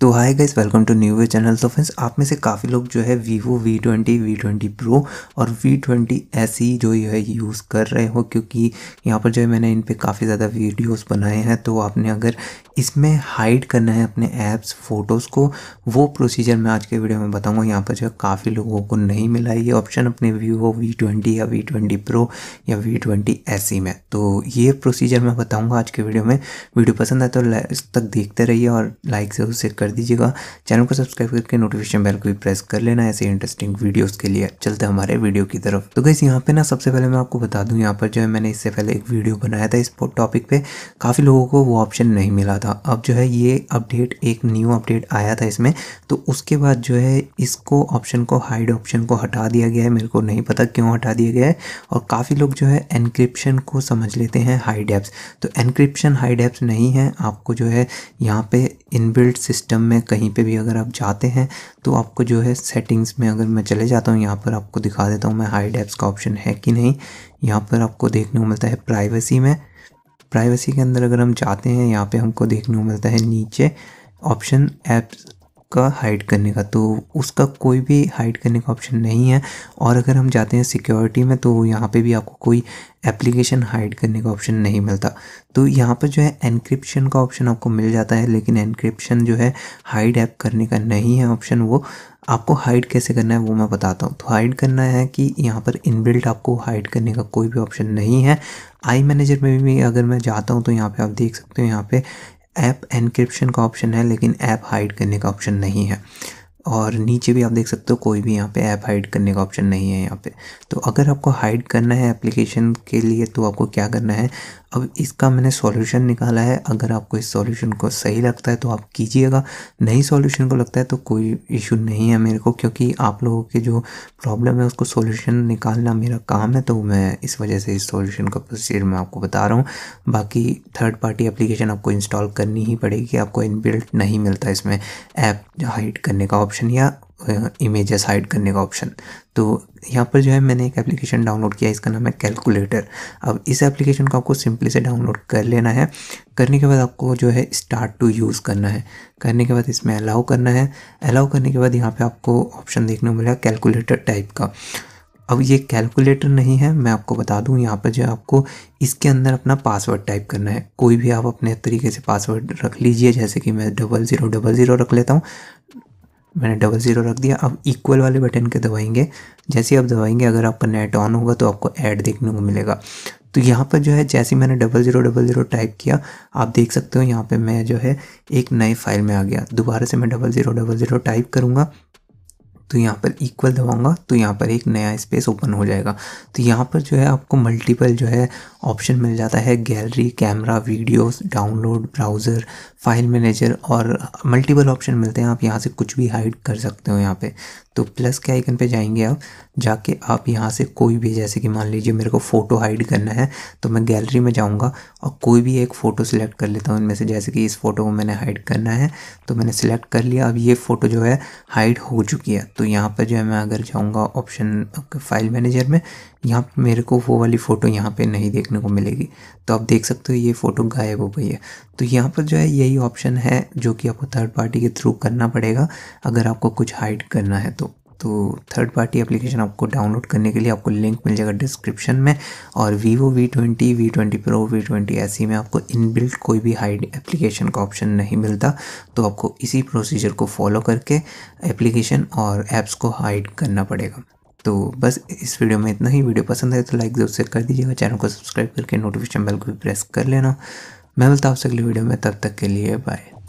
तो hi guys welcome to new way channel तो friends आप में से काफ़ी लोग जो है Vivo V twenty V twenty pro और वी ट्वेंटी एस जो है यूज़ कर रहे हो क्योंकि यहाँ पर जो है मैंने इन पर काफ़ी ज़्यादा वीडियोस बनाए हैं तो आपने अगर इसमें हाइड करना है अपने ऐप्स फ़ोटोज़ को वो प्रोसीजर मैं आज के वीडियो में बताऊँगा यहाँ पर जो है काफ़ी लोगों को नहीं मिला ये ऑप्शन अपने वीवो वी ट्वेंटी या वी ट्वेंटी प्रो या वी ट्वेंटी एस में तो ये प्रोसीजर मैं बताऊँगा आज के वीडियो में वीडियो पसंद आए तो तक देखते रहिए और लाइक जरूर शेयर कर कर दीजिएगा चैनल को सब्सक्राइब करके नोटिफिकेशन बेल को भी प्रेस कर लेना ऐसे इंटरेस्टिंग वीडियोस के लिए चलते हमारे वीडियो की तरफ तो गैस यहाँ पे ना सबसे पहले मैं आपको बता दूँ यहाँ पर जो है मैंने इससे पहले एक वीडियो बनाया था इस टॉपिक पर काफ़ी लोगों को वो ऑप्शन नहीं मिला था अब जो है ये अपडेट एक न्यू अपडेट आया था इसमें तो उसके बाद जो है इसको ऑप्शन को हाइड ऑप्शन को हटा दिया गया है मेरे को नहीं पता क्यों हटा दिया गया है और काफ़ी लोग जो है एनक्रिप्शन को समझ लेते हैं हाई डेप्स तो एनक्रिप्शन हाई डेप्स नहीं है आपको जो है यहाँ पे इनबिल्ट सिस्टम में कहीं पे भी अगर आप जाते हैं तो आपको जो है सेटिंग्स में अगर मैं चले जाता हूँ यहाँ पर आपको दिखा देता हूँ मैं हाई डेप्स का ऑप्शन है कि नहीं यहाँ पर आपको देखने को मिलता है प्राइवेसी में प्राइवेसी के अंदर अगर हम जाते हैं यहाँ पे हमको देखने को मिलता है नीचे ऑप्शन ऐप्स का हाइड करने का तो उसका कोई भी हाइड करने का ऑप्शन नहीं है और अगर हम जाते हैं सिक्योरिटी में तो यहाँ पे भी आपको कोई एप्लीकेशन हाइड करने का ऑप्शन नहीं मिलता तो यहाँ पर जो है एनक्रिप्शन का ऑप्शन आपको मिल जाता है लेकिन एनक्रिप्शन जो है हाइड ऐप करने का नहीं है ऑप्शन वो आपको हाइड कैसे करना है वो मैं बताता हूँ तो हाइड करना है कि यहाँ पर इनबिल्ट आपको हाइड करने का कोई भी ऑप्शन नहीं है आई मैनेजर में भी अगर मैं जाता हूँ तो यहाँ पे आप देख सकते हो यहाँ पे ऐप एनक्रिप्शन का ऑप्शन है लेकिन ऐप हाइड करने का ऑप्शन नहीं है और नीचे भी आप देख सकते हो कोई भी यहाँ पे ऐप हाइड करने का ऑप्शन नहीं है यहाँ पे तो अगर आपको हाइड करना है एप्लीकेशन के लिए तो आपको क्या करना है अब इसका मैंने सॉल्यूशन निकाला है अगर आपको इस सॉल्यूशन को सही लगता है तो आप कीजिएगा नहीं सॉल्यूशन को लगता है तो कोई इशू नहीं है मेरे को क्योंकि आप लोगों की जो प्रॉब्लम है उसको सॉल्यूशन निकालना मेरा काम है तो मैं इस वजह से इस सॉल्यूशन का प्रोसीजर मैं आपको बता रहा हूँ बाकी थर्ड पार्टी एप्लीकेशन आपको इंस्टॉल करनी ही पड़ेगी आपको इनबिल्ट नहीं मिलता इसमें ऐप हाइड करने का ऑप्शन या इमेजेस uh, हाइड करने का ऑप्शन तो यहाँ पर जो है मैंने एक एप्लीकेशन डाउनलोड किया इसका नाम है कैलकुलेटर अब इस एप्लीकेशन को आपको सिंपली से डाउनलोड कर लेना है करने के बाद आपको जो है स्टार्ट टू यूज़ करना है करने के बाद इसमें अलाउ करना है अलाउ करने के बाद यहाँ पे आपको ऑप्शन देखने को मिलेगा कैलकुलेटर टाइप का अब ये कैलकुलेटर नहीं है मैं आपको बता दूं यहाँ पर जो है आपको इसके अंदर अपना पासवर्ड टाइप करना है कोई भी आप अपने तरीके से पासवर्ड रख लीजिए जैसे कि मैं डबल ज़ीरो डबल ज़ीरो रख लेता हूँ मैंने डबल ज़ीरो रख दिया अब इक्वल वाले बटन के दबाएंगे जैसे आप दबाएंगे अगर आपका नेट ऑन होगा तो आपको ऐड देखने को मिलेगा तो यहाँ पर जो है जैसे मैंने double zero double zero type किया आप देख सकते हो यहाँ पे मैं जो है एक नए फाइल में आ गया दोबारा से मैं double zero double zero type करूँगा तो यहाँ पर इक्वल दबाऊंगा तो यहाँ पर एक नया स्पेस ओपन हो जाएगा तो यहाँ पर जो है आपको मल्टीपल जो है ऑप्शन मिल जाता है gallery camera videos download browser file manager और मल्टीपल ऑप्शन मिलते हैं आप यहाँ से कुछ भी हाइड कर सकते हो यहाँ पे तो प्लस के आइकन पे जाएंगे आप जाके आप यहाँ से कोई भी जैसे कि मान लीजिए मेरे को फ़ोटो हाइड करना है तो मैं गैलरी में जाऊँगा और कोई भी एक फ़ोटो सिलेक्ट कर लेता हूँ इनमें से जैसे कि इस फ़ोटो को मैंने हाइड करना है तो मैंने सिलेक्ट कर लिया अब ये फ़ोटो जो है हाइड हो चुकी है तो यहाँ पर जो है मैं अगर जाऊँगा ऑप्शन आपके फाइल मैनेजर में यहाँ मेरे को वो वाली फ़ोटो यहाँ पे नहीं देखने को मिलेगी तो आप देख सकते हो ये फ़ोटो गायब हो गई है तो यहाँ पर जो है यही ऑप्शन है जो कि आपको थर्ड पार्टी के थ्रू करना पड़ेगा अगर आपको कुछ हाइड करना है तो तो थर्ड पार्टी एप्लीकेशन आपको डाउनलोड करने के लिए आपको लिंक मिल जाएगा डिस्क्रिप्शन में और Vivo V twenty V twenty pro V twenty S E में आपको इनबिल्ट कोई भी हाइड एप्लीकेशन का ऑप्शन नहीं मिलता तो आपको इसी प्रोसीजर को फॉलो करके एप्लीकेशन और ऐप्स को हाइड करना पड़ेगा तो बस इस वीडियो में इतना ही वीडियो पसंद है तो लाइक जरूर से कर दीजिएगा चैनल को सब्सक्राइब करके नोटिफिकेशन बेल को भी प्रेस कर लेना मैं मिलता हूँ आपसे अगली वीडियो में तब तक के लिए बाय